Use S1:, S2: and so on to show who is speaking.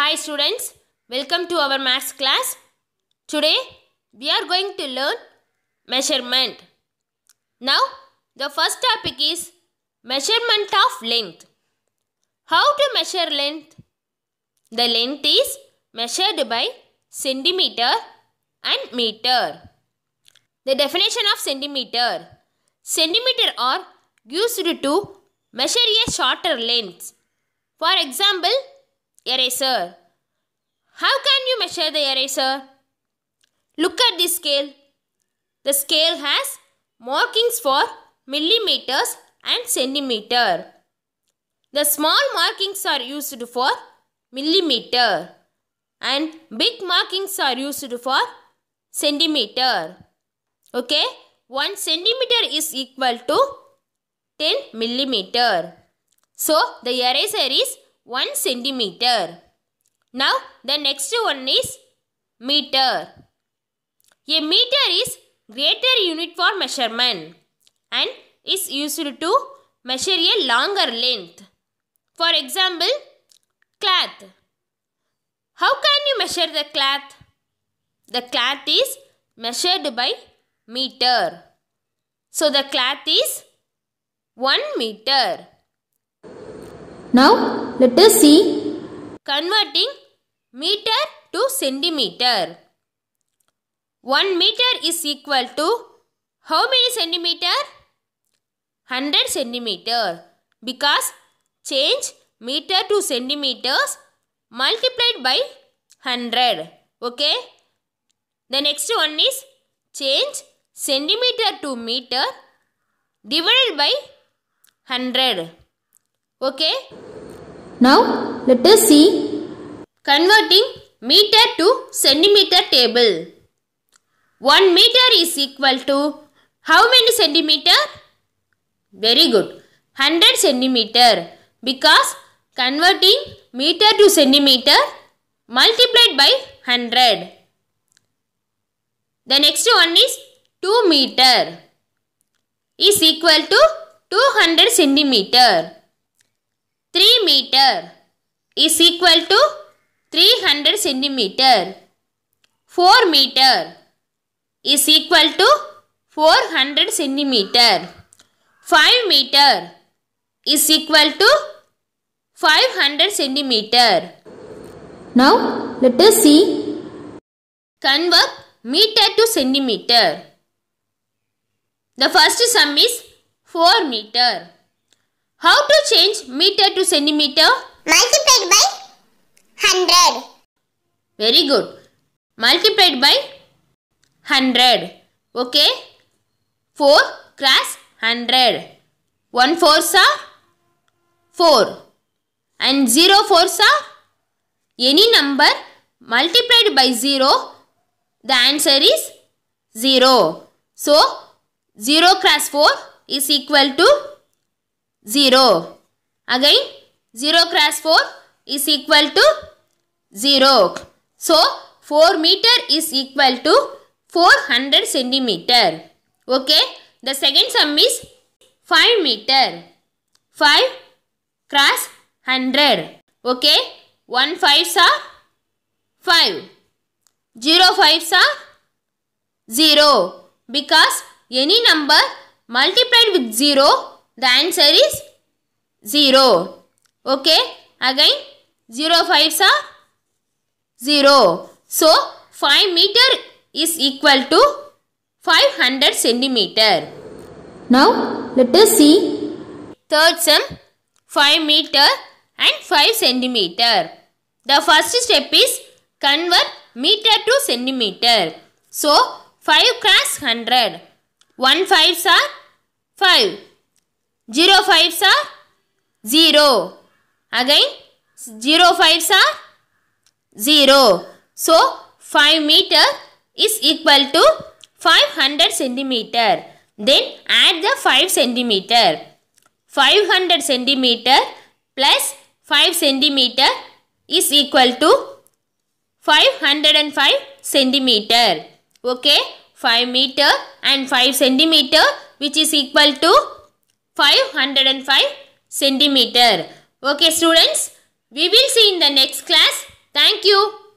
S1: Hi students, welcome to our maths class. Today we are going to learn measurement. Now the first topic is measurement of length. How to measure length? The length is measured by centimeter and meter. The definition of centimeter. Centimeter are used to measure a shorter length. For example, eraser. How can you measure the eraser? Look at this scale. The scale has markings for millimeters and centimeter. The small markings are used for millimeter and big markings are used for centimeter. Okay, 1 centimeter is equal to 10 millimeter. So the eraser is 1 centimeter. Now the next one is meter. A meter is greater unit for measurement and is used to measure a longer length. For example, cloth. How can you measure the cloth? The cloth is measured by meter. So the cloth is 1 meter. Now let us see converting meter to centimeter. 1 meter is equal to how many centimeter? 100 centimeter because change meter to centimeters multiplied by 100 okay the next one is change centimeter to meter divided by 100 Okay? Now let us see converting meter to centimeter table. 1 meter is equal to how many centimeter? Very good. 100 centimeter because converting meter to centimeter multiplied by 100. The next one is 2 meter is equal to 200 centimeter. 3 meter is equal to 300 centimeter. 4 meter is equal to 400 centimeter. 5 meter is equal to 500 centimeter. Now let us see. Convert meter to centimeter. The first sum is 4 meter. How to change meter to centimeter? Multiplied by 100. Very good. Multiplied by 100. Okay. 4 cross 100. 1 four sa 4 and 0 fours any number multiplied by 0 the answer is 0. So 0 cross 4 is equal to 0. Again 0 cross 4 is equal to 0. So 4 meter is equal to 400 centimeter. Okay. The second sum is 5 meter. 5 cross 100. Okay. 1 5 sa 5. 0 5 are 0. Because any number multiplied with 0 the answer is 0. Okay. Again 0 5s are 0. So 5 meter is equal to 500 centimeter. Now let us see third sum 5 meter and 5 centimeter. The first step is convert meter to centimeter. So 5 cross 100. 1 5s are 5. 0 5s are 0. Again 0 5s are 0. So 5 meter is equal to 500 centimeter. Then add the 5 centimeter. 500 centimeter plus 5 centimeter is equal to 505 centimeter. Okay. 5 meter and 5 centimeter which is equal to 505 centimeter. Okay students, we will see in the next class. Thank you.